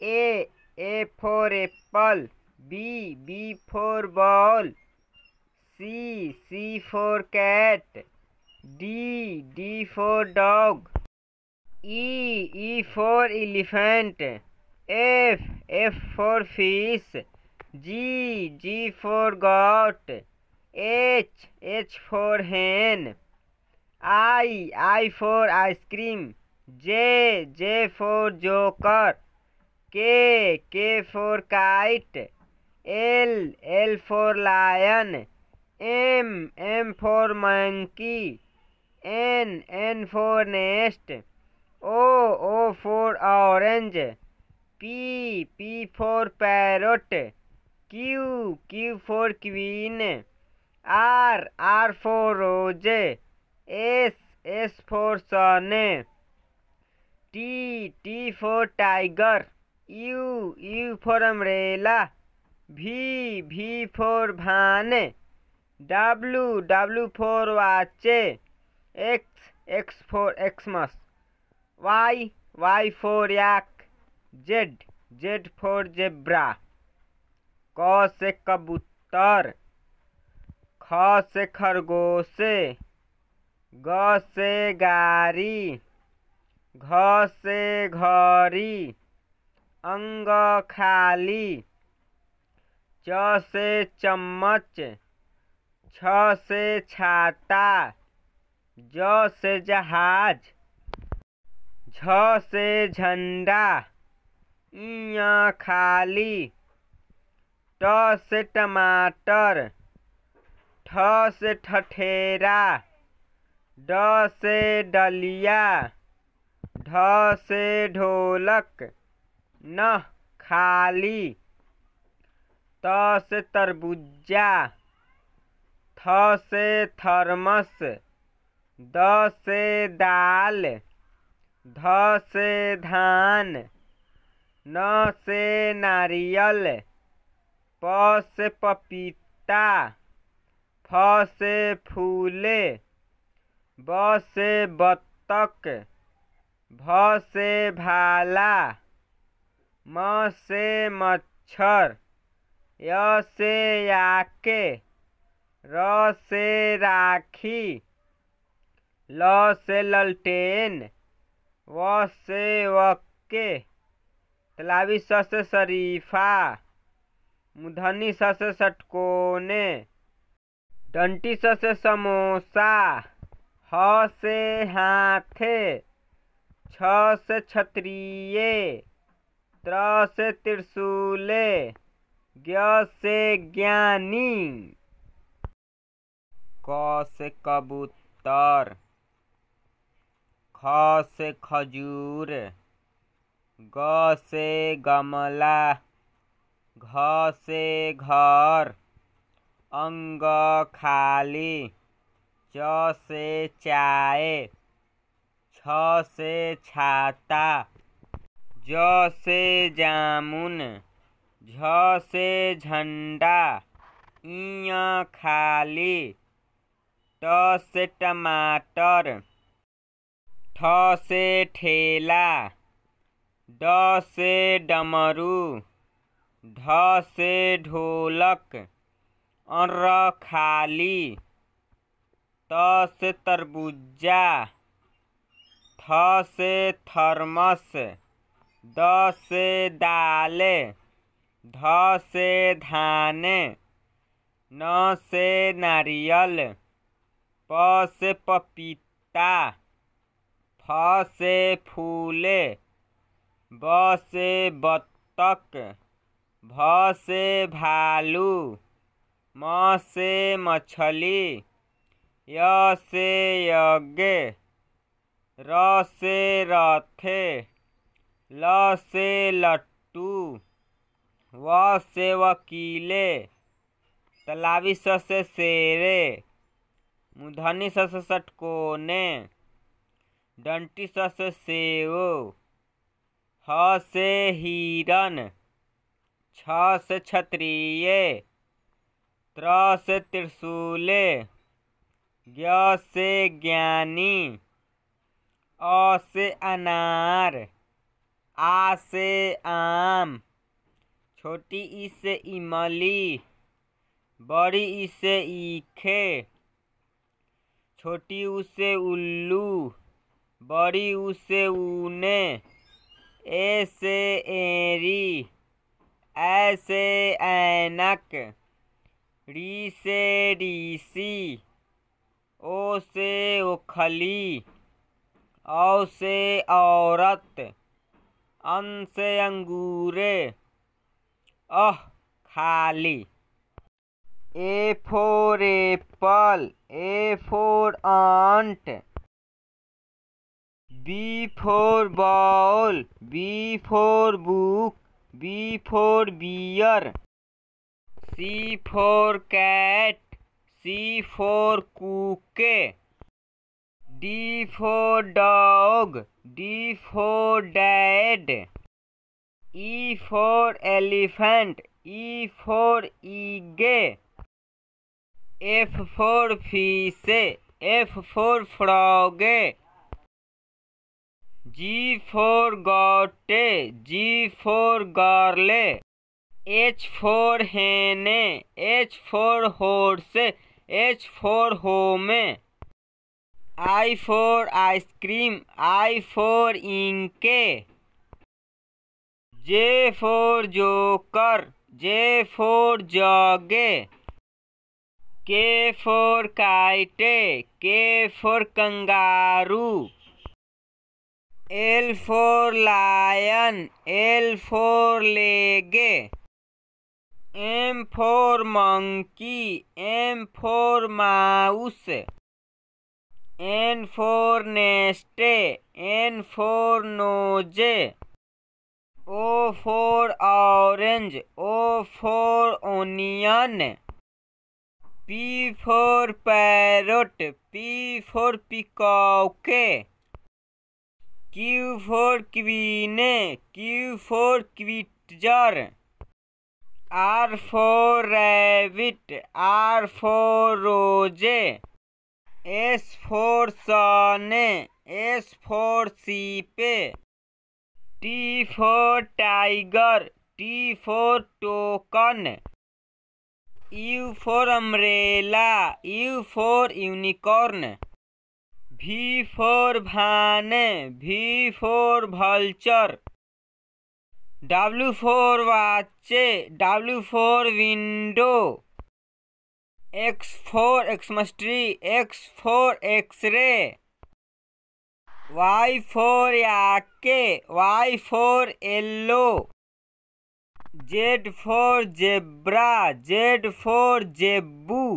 A. A for apple. B. B for ball. C. C for cat. D. D for dog. E. E for elephant. F. F for fish. G. G for goat. H. H for hen. I. I for ice cream. J. J for joker. K K for kite L L for lion M M for monkey N N for nest O O for orange P P for parrot Q Q for queen R R for rose S S for sun T T for tiger U U for umbrella. V V for van. W W for watch. X X for Xmas. Y Y for yak. Z Z for zebra. क से कबूतर ख से खरगोश ग से गाड़ी घ से घड़ी अंग खाली च से चम्मच छ से छाता ज से जहाज झ से झंडा इया खाली ट से टमाटर ठ से ठठेरा ड से डलिया ढ से ढोलक न खाली त से तरबुजा थ से थर्मस द से दाल ध से धान न से नारियल प से पपीता फ से फूले ब से बत्तख भ से भाला म से मच्छर य से याके र से राखी ल से ललटेन व से वक्के तलावी स से शरीफा मुधनी स से सटकोने डंटी स से समोसा ह से हाथे छ से छत्रिये त्र से त्रिशूले ज्ञ से ज्ञानी क से कबूतर ख से खजूर ग से गमला घ से घर अंग खाली च से चाय छ से छाता ज से जामुन झ से झंडा इया खाली ट से टमाटर ठ से ठेला ड से डमरू ढ से ढोलक र खाली त से तरबूजा थ थर्मस द से दाले ध से धाने न से नारियल प से पपीता फ से फूले ब से बत्तख भ से भालू म से मछली य से यज्ञ र से रथे ल से लट्टू व से वकीले तलावी स से शेरे मुधनी स से सटकोने डंटी स से सेव ह से हिरन छ से क्षत्रिय त्र से त्रिशूले ज्ञ से ज्ञानी अ से अनार आ से आम छोटी ई से इमली बड़ी ई से ईखे छोटी ऊ से उल्लू बड़ी ऊ से ऊने ए से एरी ए से ऐनक री से रीसी ओ से ओखली औ से औरत अंश अंगूरे अह खाली A for apple A for ant B for ball B for book B for bear C for cat C for cook D for dog D for dad E for elephant E for egg F for fish F for frog G for goat G for girl H for hen H for horse H for home I for ice cream I for ink J for joker J for जोगे के for kite K for kangaroo L for lion L for leg M for monkey M for mouse N for nest N for nose O for orange O for onion P for parrot P for peacock Q for queen Q for quitter R for rabbit R for rose S for sun S for sheep T for tiger T for token U for umbrella U for unicorn V for van we four vulture W for watch W for window X for Xmas tree X for x ray Y for yak Y for yellow Z for zebra Z for जेब्बू